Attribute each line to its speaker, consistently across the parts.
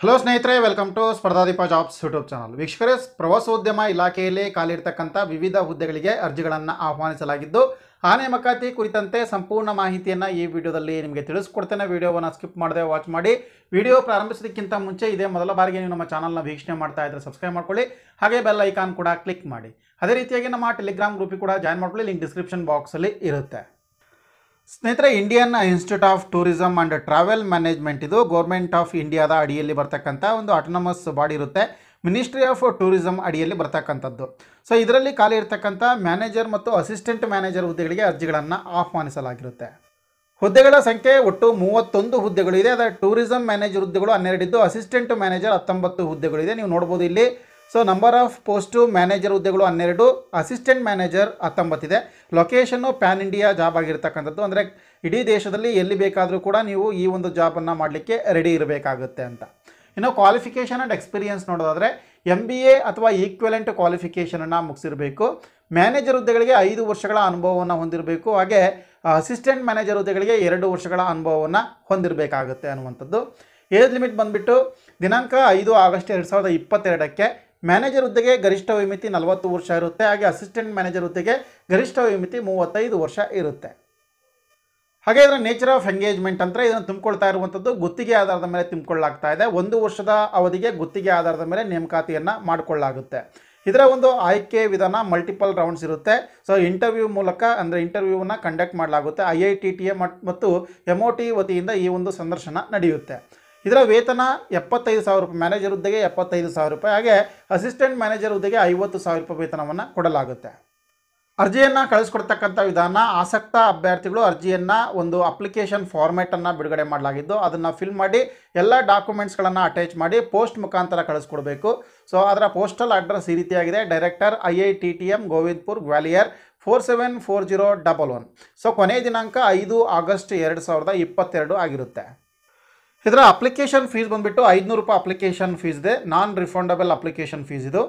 Speaker 1: hello ಸ್ನೇಹಿತರೆ welcome to Spardhadeepa jobs YouTube channel ವೀಕ್ಷಕರೇ ಪ್ರವಾಸೋದ್ಯಮ ಇಲಾಖೆಯಲ್ಲಿ ಖಾಲಿರ್ತಕ್ಕಂಥ ವಿವಿಧ ಹುದ್ದೆಗಳಿಗೆ ಅರ್ಜಿಗಳನ್ನು ಆಹ್ವಾನಿಸಲಾಗಿದ್ದು ಆ ನೇಮಕಾತಿ ಕುರಿತಂತೆ ಸಂಪೂರ್ಣ ಮಾಹಿತಿಯನ್ನು ಈ ವಿಡಿಯೋದಲ್ಲಿ ನಿಮಗೆ ತಿಳಿಸ್ಕೊಡ್ತೇನೆ ವಿಡಿಯೋವನ್ನು ಸ್ಕಿಪ್ ಮಾಡದೆ ವಾಚ್ ಮಾಡಿ ವಿಡಿಯೋ ಪ್ರಾರಂಭಿಸೋದಕ್ಕಿಂತ ಮುಂಚೆ ಇದೇ ಮೊದಲ ಬಾರಿಗೆ ನೀವು ನಮ್ಮ ಚಾನಲ್ನ ವೀಕ್ಷಣೆ ಮಾಡ್ತಾ ಇದ್ದರೆ ಸಬ್ಸ್ಕ್ರೈಬ್ ಮಾಡ್ಕೊಳ್ಳಿ ಹಾಗೆ ಬೆಲ್ ಐಕಾನ್ ಕೂಡ ಕ್ಲಿಕ್ ಮಾಡಿ ಅದೇ ರೀತಿಯಾಗಿ ನಮ್ಮ ಟೆಲಿಗ್ರಾಮ್ ಗ್ರೂಪಿಗೆ ಕೂಡ ಜಾಯ್ನ್ ಮಾಡ್ಕೊಳ್ಳಿ ಲಿಂಕ್ ಡಿಸ್ಕ್ರಿಪ್ಷನ್ ಬಾಕ್ಸಲ್ಲಿ ಇರುತ್ತೆ ಸ್ನೇಹಿತರೆ Indian Institute of Tourism and Travel Management ಇದು ಗೌರ್ಮೆಂಟ್ ಆಫ್ ಇಂಡಿಯಾದ ಅಡಿಯಲ್ಲಿ ಬರ್ತಕ್ಕಂಥ ಒಂದು ಆಟೋನಮಸ್ ಬಾಡಿ ಇರುತ್ತೆ ಮಿನಿಸ್ಟ್ರಿ ಆಫ್ ಟೂರಿಸಮ್ ಅಡಿಯಲ್ಲಿ ಬರ್ತಕ್ಕಂಥದ್ದು ಸೊ ಇದರಲ್ಲಿ ಖಾಲಿ ಇರತಕ್ಕಂಥ ಮ್ಯಾನೇಜರ್ ಮತ್ತು ಅಸಿಸ್ಟೆಂಟ್ ಮ್ಯಾನೇಜರ್ ಹುದ್ದೆಗಳಿಗೆ ಅರ್ಜಿಗಳನ್ನು ಆಹ್ವಾನಿಸಲಾಗಿರುತ್ತೆ ಹುದ್ದೆಗಳ ಸಂಖ್ಯೆ ಒಟ್ಟು ಮೂವತ್ತೊಂದು ಹುದ್ದೆಗಳು ಇದೆ ಅದರ ಟೂರಿಸಂ ಮ್ಯಾನೇಜರ್ ಹುದ್ದೆಗಳು ಹನ್ನೆರಡಿದ್ದು ಅಸಿಸ್ಟೆಂಟ್ ಮ್ಯಾನೇಜರ್ ಹತ್ತೊಂಬತ್ತು ಹುದ್ದೆಗಳಿದೆ ನೀವು ನೋಡ್ಬೋದು ಇಲ್ಲಿ so number of post manager ಹುದ್ದೆಗಳು ಹನ್ನೆರಡು ಅಸಿಸ್ಟೆಂಟ್ ಮ್ಯಾನೇಜರ್ ಹತ್ತೊಂಬತ್ತಿದೆ ಲೊಕೇಶನ್ನು ಪ್ಯಾನ್ ಇಂಡಿಯಾ ಜಾಬ್ ಆಗಿರ್ತಕ್ಕಂಥದ್ದು ಅಂದರೆ ಇಡೀ ದೇಶದಲ್ಲಿ ಎಲ್ಲಿ ಬೇಕಾದರೂ ಕೂಡ ನೀವು ಈ ಒಂದು ಜಾಬನ್ನು ಮಾಡಲಿಕ್ಕೆ ರೆಡಿ ಇರಬೇಕಾಗುತ್ತೆ ಅಂತ ಇನ್ನು ಕ್ವಾಲಿಫಿಕೇಷನ್ ಆ್ಯಂಡ್ ಎಕ್ಸ್ಪೀರಿಯನ್ಸ್ ನೋಡೋದಾದರೆ ಎಮ್ ಬಿ ಎ ಅಥವಾ ಈಕ್ವಲೆಂಟ್ ಕ್ವಾಲಿಫಿಕೇಷನನ್ನು ಮುಗಿಸಿರಬೇಕು ಮ್ಯಾನೇಜರ್ ಹುದ್ದೆಗಳಿಗೆ ಐದು ವರ್ಷಗಳ ಅನುಭವವನ್ನು ಹೊಂದಿರಬೇಕು ಹಾಗೆ ಅಸಿಸ್ಟೆಂಟ್ ಮ್ಯಾನೇಜರ್ ಹುದ್ದೆಗಳಿಗೆ ಎರಡು ವರ್ಷಗಳ ಅನುಭವವನ್ನು ಹೊಂದಿರಬೇಕಾಗುತ್ತೆ ಅನ್ನುವಂಥದ್ದು ಏಜ್ ಲಿಮಿಟ್ ಬಂದುಬಿಟ್ಟು ದಿನಾಂಕ ಐದು ಆಗಸ್ಟ್ ಎರಡು ಸಾವಿರದ ಇಪ್ಪತ್ತೆರಡಕ್ಕೆ ಮ್ಯಾನೇಜರ್ ಹುದ್ದೆಗೆ ಗರಿಷ್ಠ ವಿಮಿತಿ ನಲವತ್ತು ವರ್ಷ ಇರುತ್ತೆ ಹಾಗೆ ಅಸಿಸ್ಟೆಂಟ್ ಮ್ಯಾನೇಜರ್ ಹುದ್ದೆಗೆ ಗರಿಷ್ಠ ವಿಮಿತಿ ಮೂವತ್ತೈದು ವರ್ಷ ಇರುತ್ತೆ ಹಾಗೆ ಇದರ ನೇಚರ್ ಆಫ್ ಎಂಗೇಜ್ಮೆಂಟ್ ಅಂದರೆ ಇದನ್ನು ತುಂಬಿಕೊಳ್ತಾ ಇರುವಂಥದ್ದು ಗುತ್ತಿಗೆ ಆಧಾರದ ಮೇಲೆ ತುಂಬಿಕೊಳ್ಳಾಗ್ತಾ ಇದೆ ಒಂದು ವರ್ಷದ ಅವಧಿಗೆ ಗುತ್ತಿಗೆ ಆಧಾರದ ಮೇಲೆ ನೇಮಕಾತಿಯನ್ನು ಮಾಡಿಕೊಳ್ಳಾಗುತ್ತೆ ಇದರ ಒಂದು ಆಯ್ಕೆ ವಿಧಾನ ಮಲ್ಟಿಪಲ್ ರೌಂಡ್ಸ್ ಇರುತ್ತೆ ಸೊ ಇಂಟರ್ವ್ಯೂ ಮೂಲಕ ಅಂದರೆ ಇಂಟರ್ವ್ಯೂವನ್ನು ಕಂಡಕ್ಟ್ ಮಾಡಲಾಗುತ್ತೆ I I T T A ಮತ್ತು ಎಮ್ ಒ ಟಿ ವತಿಯಿಂದ ಈ ಒಂದು ಸಂದರ್ಶನ ನಡೆಯುತ್ತೆ ಇದರ ವೇತನ ಎಪ್ಪತ್ತೈದು ಸಾವಿರ ರೂಪಾಯಿ ಮ್ಯಾನೇಜರ್ ಹುದ್ದೆಗೆ ಎಪ್ಪತ್ತೈದು ಸಾವಿರ ರೂಪಾಯಿ ಹಾಗೆ ಅಸಿಸ್ಟೆಂಟ್ ಮ್ಯಾನೇಜರ್ ಹುದ್ದೆಗೆ ಐವತ್ತು ಸಾವಿರ ರೂಪಾಯಿ ವೇತನವನ್ನು ಕೊಡಲಾಗುತ್ತೆ ಅರ್ಜಿಯನ್ನು ಕಳಿಸ್ಕೊಡ್ತಕ್ಕಂಥ ವಿಧಾನ ಆಸಕ್ತ ಅಭ್ಯರ್ಥಿಗಳು ಅರ್ಜಿಯನ್ನು ಒಂದು ಅಪ್ಲಿಕೇಶನ್ ಫಾರ್ಮ್ಯಾಟನ್ನು ಬಿಡುಗಡೆ ಮಾಡಲಾಗಿದ್ದು ಅದನ್ನು ಫಿಲ್ ಮಾಡಿ ಎಲ್ಲ ಡಾಕ್ಯುಮೆಂಟ್ಸ್ಗಳನ್ನು ಅಟ್ಯಾಚ್ ಮಾಡಿ ಪೋಸ್ಟ್ ಮುಖಾಂತರ ಕಳಿಸ್ಕೊಡ್ಬೇಕು ಸೊ ಅದರ ಪೋಸ್ಟಲ್ ಅಡ್ರೆಸ್ ಈ ರೀತಿಯಾಗಿದೆ director I I T T M Govindpur Gwalior four seven four zero double one so ಕೊನೆಯ ದಿನಾಂಕ ಐದು ಆಗಸ್ಟ್ ಎರಡು ಸಾವಿರದ ಇಪ್ಪತ್ತೆರಡು ಆಗಿರುತ್ತೆ ಇದರ ಅಪ್ಲಿಕೇಶನ್ ಫೀಸ್ ಬಂದುಬಿಟ್ಟು ಐದುನೂರು ರೂಪಾಯಿ ಅಪ್ಲಿಕೇಶನ್ ಫೀಸ್ ಇದೆ ನಾನ್ ರಿಫಂಡಬಲ್ ಅಪ್ಲಿಕೇಶನ್ ಫೀಸ್ ಇದು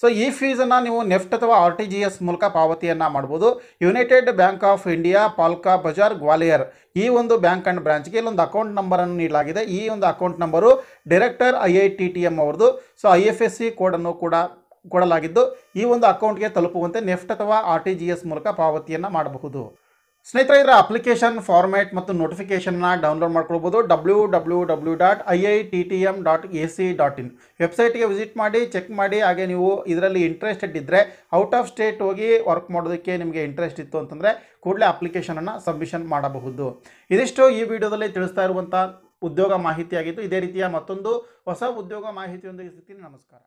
Speaker 1: ಸೊ ಈ ಫೀಸನ್ನು ನೀವು ನೆಫ್ಟ್ ಅಥವಾ ಆರ್ ಟಿ ಜಿ ಎಸ್ ಮೂಲಕ ಪಾವತಿಯನ್ನು ಮಾಡ್ಬೋದು United Bank of India Palka Bazaar Gwalior ಈ ಒಂದು ಬ್ಯಾಂಕ್ ಆ್ಯಂಡ್ ಬ್ರಾಂಚ್ಗೆ ಇಲ್ಲೊಂದು ಅಕೌಂಟ್ ನಂಬರನ್ನು ನೀಡಲಾಗಿದೆ ಈ ಒಂದು account number director I I T T M ಅವ್ರದ್ದು so I F S C ಕೋಡನ್ನು ಕೂಡ ಕೊಡಲಾಗಿದ್ದು ಈ ಒಂದು ಅಕೌಂಟ್ಗೆ ತಲುಪುವಂತೆ ನೆಫ್ಟ್ ಅಥವಾ ಆರ್ ಟಿ ಜಿ ಎಸ್ ಮೂಲಕ ಪಾವತಿಯನ್ನು ಮಾಡಬಹುದು ಸ್ನೇಹಿತರೆ ಇದರ ಅಪ್ಲಿಕೇಶನ್ ಫಾರ್ಮ್ಯಾಟ್ ಮತ್ತು ನೋಟಿಫಿಕೇಷನ್ನ ಡೌನ್ಲೋಡ್ ಮಾಡ್ಕೊಳ್ಬೋದು W W W dot I I T T M dot A C dot in ವೆಬ್ಸೈಟ್ಗೆ ವಿಸಿಟ್ ಮಾಡಿ ಚೆಕ್ ಮಾಡಿ ಹಾಗೆ ನೀವು ಇದರಲ್ಲಿ ಇಂಟ್ರೆಸ್ಟೆಡ್ ಇದ್ದರೆ ಔಟ್ ಆಫ್ ಸ್ಟೇಟ್ ಹೋಗಿ ವರ್ಕ್ ಮಾಡೋದಕ್ಕೆ ನಿಮಗೆ ಇಂಟ್ರೆಸ್ಟ್ ಇತ್ತು ಅಂತಂದರೆ ಕೂಡಲೇ ಅಪ್ಲಿಕೇಶನನ್ನು ಸಬ್ಮಿಷನ್ ಮಾಡಬಹುದು ಇದಿಷ್ಟು ಈ ವಿಡಿಯೋದಲ್ಲಿ ತಿಳಿಸ್ತಾ ಇರುವಂಥ ಉದ್ಯೋಗ ಮಾಹಿತಿಯಾಗಿತ್ತು ಇದೇ ರೀತಿಯ ಮತ್ತೊಂದು ಹೊಸ ಉದ್ಯೋಗ ಮಾಹಿತಿಯೊಂದಿಗೆ ಸಿಗ್ತೀನಿ ನಮಸ್ಕಾರ